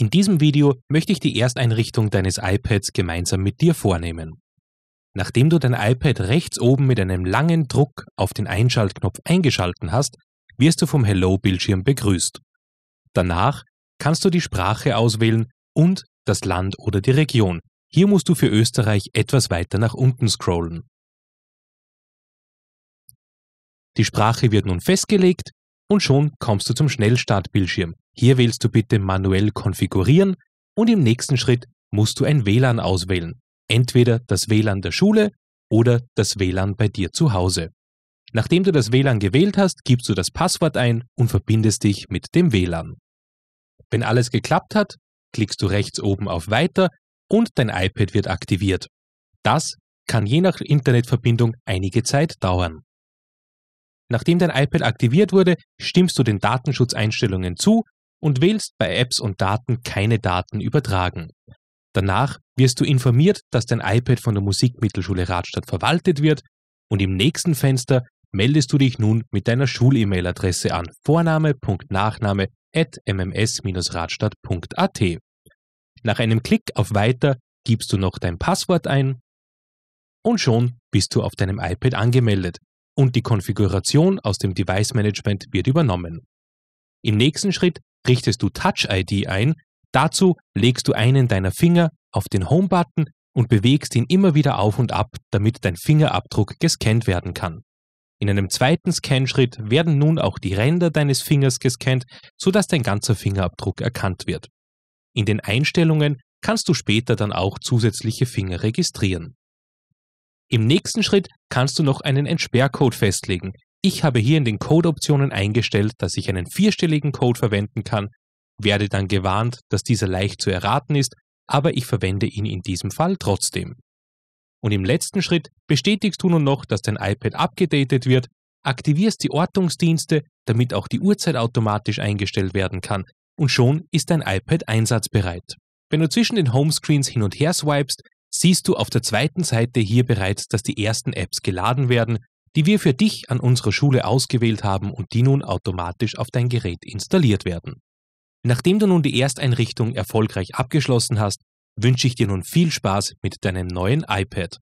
In diesem Video möchte ich die Ersteinrichtung deines iPads gemeinsam mit dir vornehmen. Nachdem du dein iPad rechts oben mit einem langen Druck auf den Einschaltknopf eingeschalten hast, wirst du vom Hello-Bildschirm begrüßt. Danach kannst du die Sprache auswählen und das Land oder die Region. Hier musst du für Österreich etwas weiter nach unten scrollen. Die Sprache wird nun festgelegt und schon kommst du zum Schnellstartbildschirm. Hier wählst du bitte manuell konfigurieren und im nächsten Schritt musst du ein WLAN auswählen. Entweder das WLAN der Schule oder das WLAN bei dir zu Hause. Nachdem du das WLAN gewählt hast, gibst du das Passwort ein und verbindest dich mit dem WLAN. Wenn alles geklappt hat, klickst du rechts oben auf Weiter und dein iPad wird aktiviert. Das kann je nach Internetverbindung einige Zeit dauern. Nachdem dein iPad aktiviert wurde, stimmst du den Datenschutzeinstellungen zu und wählst bei Apps und Daten keine Daten übertragen. Danach wirst du informiert, dass dein iPad von der Musikmittelschule Radstadt verwaltet wird und im nächsten Fenster meldest du dich nun mit deiner Schul-E-Mail-Adresse an vorname.nachname at mms-radstadt.at. Nach einem Klick auf Weiter gibst du noch dein Passwort ein und schon bist du auf deinem iPad angemeldet und die Konfiguration aus dem Device Management wird übernommen. Im nächsten Schritt richtest du Touch ID ein, dazu legst du einen deiner Finger auf den Home-Button und bewegst ihn immer wieder auf und ab, damit dein Fingerabdruck gescannt werden kann. In einem zweiten Scanschritt werden nun auch die Ränder deines Fingers gescannt, sodass dein ganzer Fingerabdruck erkannt wird. In den Einstellungen kannst du später dann auch zusätzliche Finger registrieren. Im nächsten Schritt kannst du noch einen Entsperrcode festlegen. Ich habe hier in den Code-Optionen eingestellt, dass ich einen vierstelligen Code verwenden kann, werde dann gewarnt, dass dieser leicht zu erraten ist, aber ich verwende ihn in diesem Fall trotzdem. Und im letzten Schritt bestätigst du nun noch, dass dein iPad abgedatet wird, aktivierst die Ortungsdienste, damit auch die Uhrzeit automatisch eingestellt werden kann, und schon ist dein iPad einsatzbereit. Wenn du zwischen den Homescreens hin und her swipest, siehst du auf der zweiten Seite hier bereits, dass die ersten Apps geladen werden, die wir für dich an unserer Schule ausgewählt haben und die nun automatisch auf dein Gerät installiert werden. Nachdem du nun die Ersteinrichtung erfolgreich abgeschlossen hast, wünsche ich dir nun viel Spaß mit deinem neuen iPad.